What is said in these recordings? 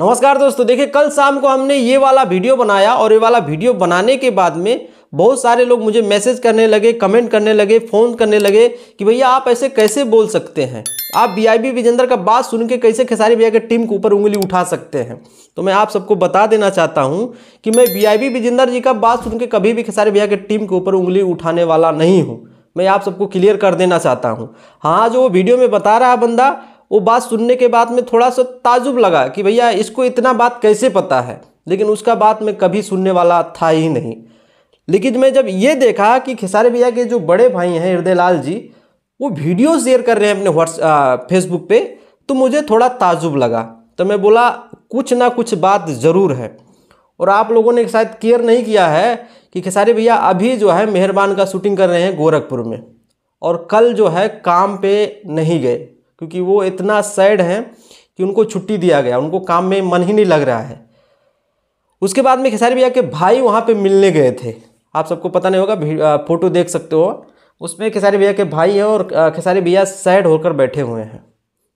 नमस्कार दोस्तों देखिए कल शाम को हमने ये वाला वीडियो बनाया और ये वाला वीडियो बनाने के बाद में बहुत सारे लोग मुझे मैसेज करने लगे कमेंट करने लगे फ़ोन करने लगे कि भैया आप ऐसे कैसे बोल सकते हैं आप बी आई विजेंद्र का बात सुन के कैसे खेसारी भैया के टीम के ऊपर उंगली उठा सकते हैं तो मैं आप सबको बता देना चाहता हूँ कि मैं बी आई विजेंद्र जी का बात सुन के कभी भी खेसारी भैया के टीम के ऊपर उंगली उठाने वाला नहीं हूँ मैं आप सबको क्लियर कर देना चाहता हूँ हाँ जो वो वीडियो में बता रहा बंदा वो बात सुनने के बाद में थोड़ा सा ताजुब लगा कि भैया इसको इतना बात कैसे पता है लेकिन उसका बात मैं कभी सुनने वाला था ही नहीं लेकिन मैं जब ये देखा कि खेसारी भैया के जो बड़े भाई हैं हृदयलाल जी वो वीडियो शेयर कर रहे हैं अपने व्हाट्स फेसबुक पे तो मुझे थोड़ा ताजुब लगा तो मैं बोला कुछ ना कुछ बात ज़रूर है और आप लोगों ने शायद केयर नहीं किया है कि खेसारी भैया अभी जो है मेहरबान का शूटिंग कर रहे हैं गोरखपुर में और कल जो है काम पे नहीं गए क्योंकि वो इतना सैड हैं कि उनको छुट्टी दिया गया उनको काम में मन ही नहीं लग रहा है उसके बाद में खेसारी भैया के भाई वहाँ पे मिलने गए थे आप सबको पता नहीं होगा फोटो देख सकते हो उसमें खेसारी भैया के भाई हैं और खेसारी भैया सैड होकर बैठे हुए हैं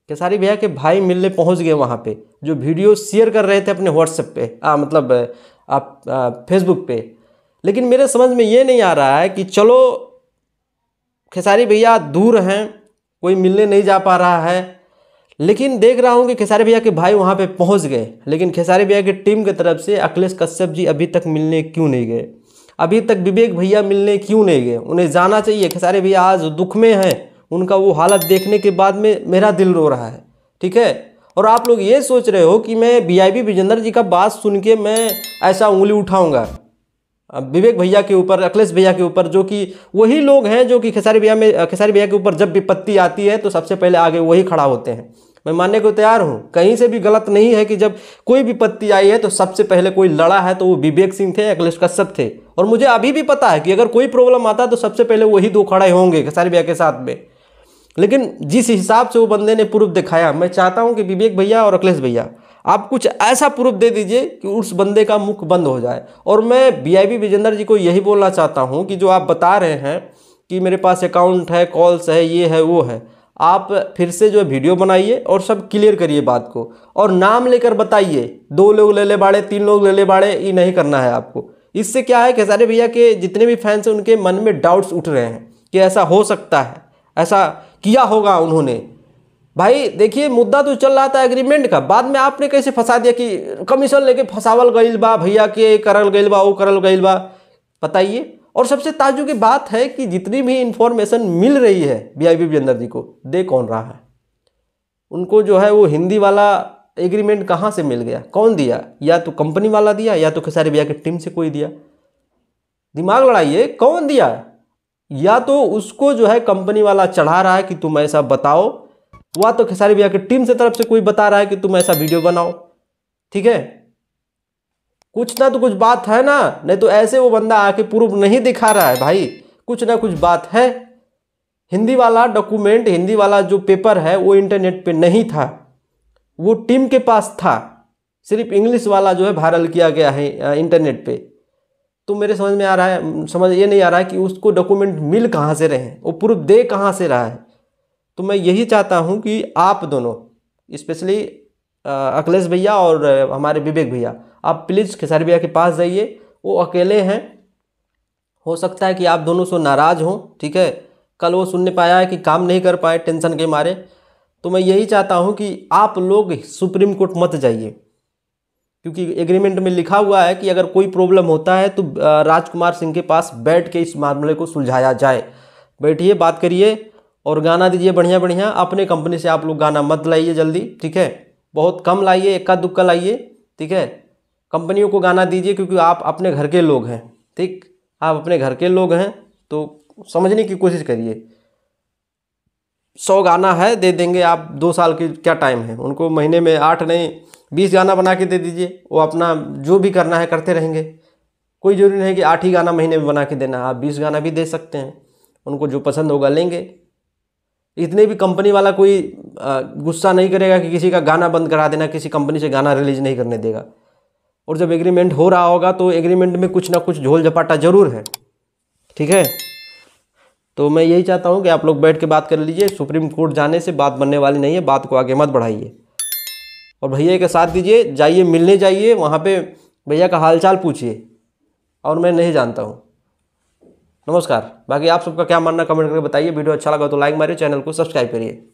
खेसारी भैया के भाई मिलने पहुँच गए वहाँ पे जो वीडियो शेयर कर रहे थे अपने व्हाट्सएप पे आ, मतलब आप फेसबुक पे लेकिन मेरे समझ में ये नहीं आ रहा है कि चलो खेसारी भैया दूर हैं कोई मिलने नहीं जा पा रहा है लेकिन देख रहा हूँ कि खेसारी भैया के भाई वहाँ पे पहुँच गए लेकिन खेसारी भैया की टीम की तरफ से अखिलेश कश्यप जी अभी तक मिलने क्यों नहीं गए अभी तक विवेक भैया मिलने क्यों नहीं गए उन्हें जाना चाहिए खेसारी भैया आज दुख में हैं उनका वो हालत देखने के बाद में मेरा दिल रो रहा है ठीक है और आप लोग ये सोच रहे हो कि मैं बी आई विजेंद्र जी का बात सुन के मैं ऐसा उंगली उठाऊँगा विवेक भैया के ऊपर अखिलेश भैया के ऊपर जो कि वही लोग हैं जो कि खेसारी भैया में खेसारी भैया के ऊपर जब विपत्ति आती है तो सबसे पहले आगे वही खड़ा होते हैं मैं मानने को तैयार हूँ कहीं से भी गलत नहीं है कि जब कोई विपत्ति आई है तो सबसे पहले कोई लड़ा है तो वो विवेक सिंह थे अखिलेश कश्यप थे और मुझे अभी भी पता है कि अगर कोई प्रॉब्लम आता तो सबसे पहले वही दो खड़े होंगे खेसारी भैया के साथ में लेकिन जिस हिसाब से वो बंदे ने प्रूफ दिखाया मैं चाहता हूँ कि विवेक भैया और अखिलेश भैया आप कुछ ऐसा प्रूफ दे दीजिए कि उस बंदे का मुख बंद हो जाए और मैं बी आई विजेंद्र जी को यही बोलना चाहता हूँ कि जो आप बता रहे हैं कि मेरे पास अकाउंट है कॉल्स है ये है वो है आप फिर से जो वीडियो बनाइए और सब क्लियर करिए बात को और नाम लेकर बताइए दो लोग ले ले बाड़े तीन लोग ले ले बाड़े ये नहीं करना है आपको इससे क्या है खेसारी भैया के जितने भी फैंस हैं उनके मन में डाउट्स उठ रहे हैं कि ऐसा हो सकता है ऐसा किया होगा उन्होंने भाई देखिए मुद्दा तो चल रहा था एग्रीमेंट का बाद में आपने कैसे फंसा दिया कि कमीशन लेके फंसावल गईल बा भैया के करल गईल बा वो करल गईल बा बताइए और सबसे ताजु की बात है कि जितनी भी इन्फॉर्मेशन मिल रही है बी आई जी को दे कौन रहा है उनको जो है वो हिंदी वाला एग्रीमेंट कहाँ से मिल गया कौन दिया या तो कंपनी वाला दिया या तो खेसारी भैया की टीम से कोई दिया दिमाग लड़ाइए कौन दिया या तो उसको जो है कंपनी वाला चढ़ा रहा है कि तुम ऐसा बताओ हुआ तो खेसारी भैया के टीम से तरफ से कोई बता रहा है कि तुम ऐसा वीडियो बनाओ ठीक है कुछ ना तो कुछ बात है ना नहीं तो ऐसे वो बंदा आके प्रूफ नहीं दिखा रहा है भाई कुछ ना कुछ बात है हिंदी वाला डॉक्यूमेंट हिंदी वाला जो पेपर है वो इंटरनेट पे नहीं था वो टीम के पास था सिर्फ इंग्लिश वाला जो है वायरल किया गया है इंटरनेट पे तो मेरे समझ में आ रहा है समझ ये नहीं आ रहा है कि उसको डॉक्यूमेंट मिल कहाँ से रहे वो प्रूफ दे कहाँ से रहा है तो मैं यही चाहता हूँ कि आप दोनों स्पेशली अखिलेश भैया और हमारे विवेक भैया आप प्लीज़ खेसारी भैया के पास जाइए वो अकेले हैं हो सकता है कि आप दोनों से नाराज़ हों ठीक है कल वो सुनने पाया है कि काम नहीं कर पाए टेंशन के मारे तो मैं यही चाहता हूँ कि आप लोग सुप्रीम कोर्ट मत जाइए क्योंकि एग्रीमेंट में लिखा हुआ है कि अगर कोई प्रॉब्लम होता है तो राजकुमार सिंह के पास बैठ के इस मामले को सुलझाया जाए बैठिए बात करिए और गाना दीजिए बढ़िया बढ़िया अपने कंपनी से आप लोग गाना मत लाइए जल्दी ठीक है बहुत कम लाइए इक्का दुक्का लाइए ठीक है कंपनियों को गाना दीजिए क्योंकि आप अपने घर के लोग हैं ठीक आप अपने घर के लोग हैं तो समझने की कोशिश करिए सौ गाना है दे देंगे आप दो साल की क्या टाइम है उनको महीने में आठ नहीं बीस गाना बना के दे दीजिए वो अपना जो भी करना है करते रहेंगे कोई ज़रूरी नहीं कि आठ ही गाना महीने में बना के देना आप बीस गाना भी दे सकते हैं उनको जो पसंद होगा लेंगे इतने भी कंपनी वाला कोई गुस्सा नहीं करेगा कि किसी का गाना बंद करा देना किसी कंपनी से गाना रिलीज नहीं करने देगा और जब एग्रीमेंट हो रहा होगा तो एग्रीमेंट में कुछ ना कुछ झोल झपाटा जरूर है ठीक है तो मैं यही चाहता हूँ कि आप लोग बैठ के बात कर लीजिए सुप्रीम कोर्ट जाने से बात बनने वाली नहीं है बात को आगे मत बढ़ाइए और भैया के साथ दीजिए जाइए मिलने जाइए वहाँ पे भैया का हालचाल पूछिए और मैं नहीं जानता हूँ नमस्कार बाकी आप सबका क्या मानना कमेंट करके बताइए वीडियो अच्छा लगा तो लाइक मारिए चैनल को सब्सक्राइब करिए